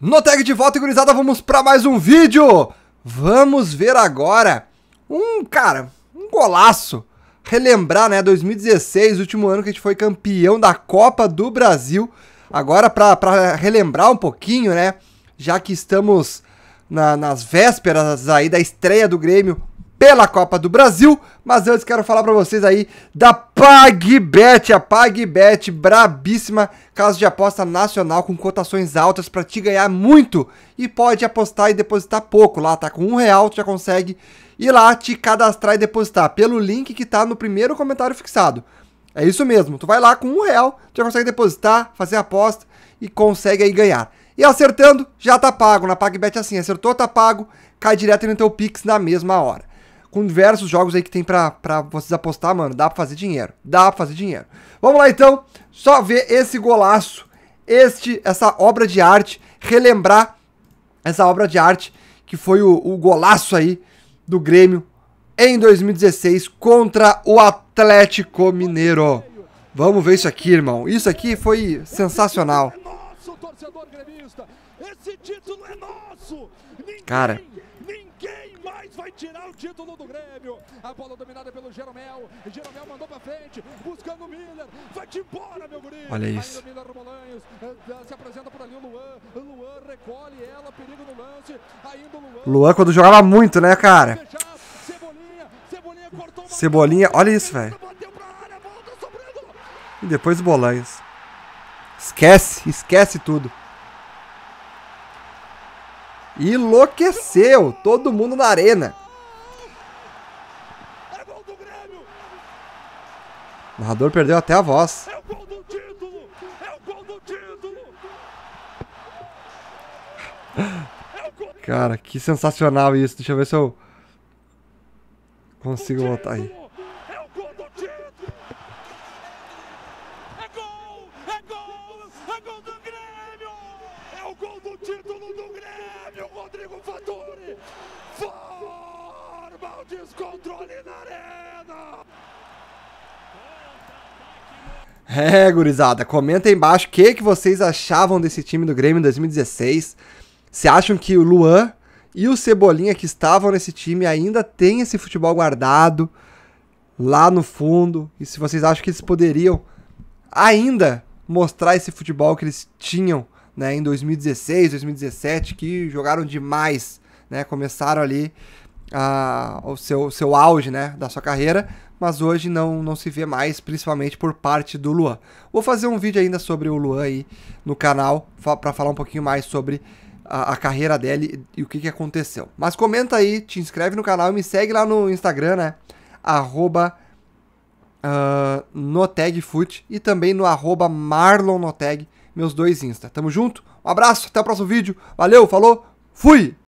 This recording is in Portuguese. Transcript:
No tag de volta, gurizada, vamos para mais um vídeo. Vamos ver agora um, cara, um golaço. Relembrar, né, 2016, último ano que a gente foi campeão da Copa do Brasil. Agora, para relembrar um pouquinho, né, já que estamos na, nas vésperas aí da estreia do Grêmio pela Copa do Brasil, mas antes quero falar para vocês aí da PagBet, a PagBet brabíssima, caso de aposta nacional com cotações altas para te ganhar muito e pode apostar e depositar pouco lá, tá? Com um real tu já consegue ir lá te cadastrar e depositar pelo link que tá no primeiro comentário fixado. É isso mesmo, tu vai lá com um real, tu já consegue depositar, fazer aposta e consegue aí ganhar. E acertando, já tá pago. Na PagBet é assim, acertou, tá pago, cai direto no teu Pix na mesma hora com diversos jogos aí que tem pra, pra vocês apostar, mano. Dá pra fazer dinheiro. Dá pra fazer dinheiro. Vamos lá então, só ver esse golaço, este, essa obra de arte, relembrar essa obra de arte que foi o, o golaço aí do Grêmio em 2016 contra o Atlético Mineiro. Vamos ver isso aqui, irmão. Isso aqui foi sensacional torcedor gremista. Esse título é nosso. Ninguém, Cara, ninguém mais vai tirar o título do Grêmio. A bola dominada pelo Jeromel. Jeromel mandou para frente, buscando o Miller. Vai-te embora, meu guri. Olha isso. Bolanhos eh, eh, se apresenta por ali o Luan. Luan recolhe ela, perigo no lance. Ainda o Luan. Luan quando jogava muito, né, cara? Cebolinha, olha isso, velho. E depois o Bolanhos. Esquece, esquece tudo. Enlouqueceu todo mundo na arena. O narrador perdeu até a voz. É é Cara, que sensacional isso. Deixa eu ver se eu consigo voltar aí. É gol do Grêmio! É o gol do título do Grêmio, Rodrigo Fattori! Forma o descontrole na arena! É, gurizada, comenta aí embaixo o que, que vocês achavam desse time do Grêmio em 2016. Se acham que o Luan e o Cebolinha que estavam nesse time ainda têm esse futebol guardado lá no fundo? E se vocês acham que eles poderiam ainda mostrar esse futebol que eles tinham né, em 2016, 2017, que jogaram demais, né, começaram ali a, o seu, seu auge né, da sua carreira, mas hoje não, não se vê mais, principalmente por parte do Luan. Vou fazer um vídeo ainda sobre o Luan aí no canal para falar um pouquinho mais sobre a, a, carreira dele e o que, que aconteceu. Mas comenta aí, te inscreve no canal e me segue lá no Instagram, né? Arroba ah, no Tag Foot e também no arroba meus dois Insta. Tamo junto, um abraço, até o próximo vídeo, valeu, falou, fui!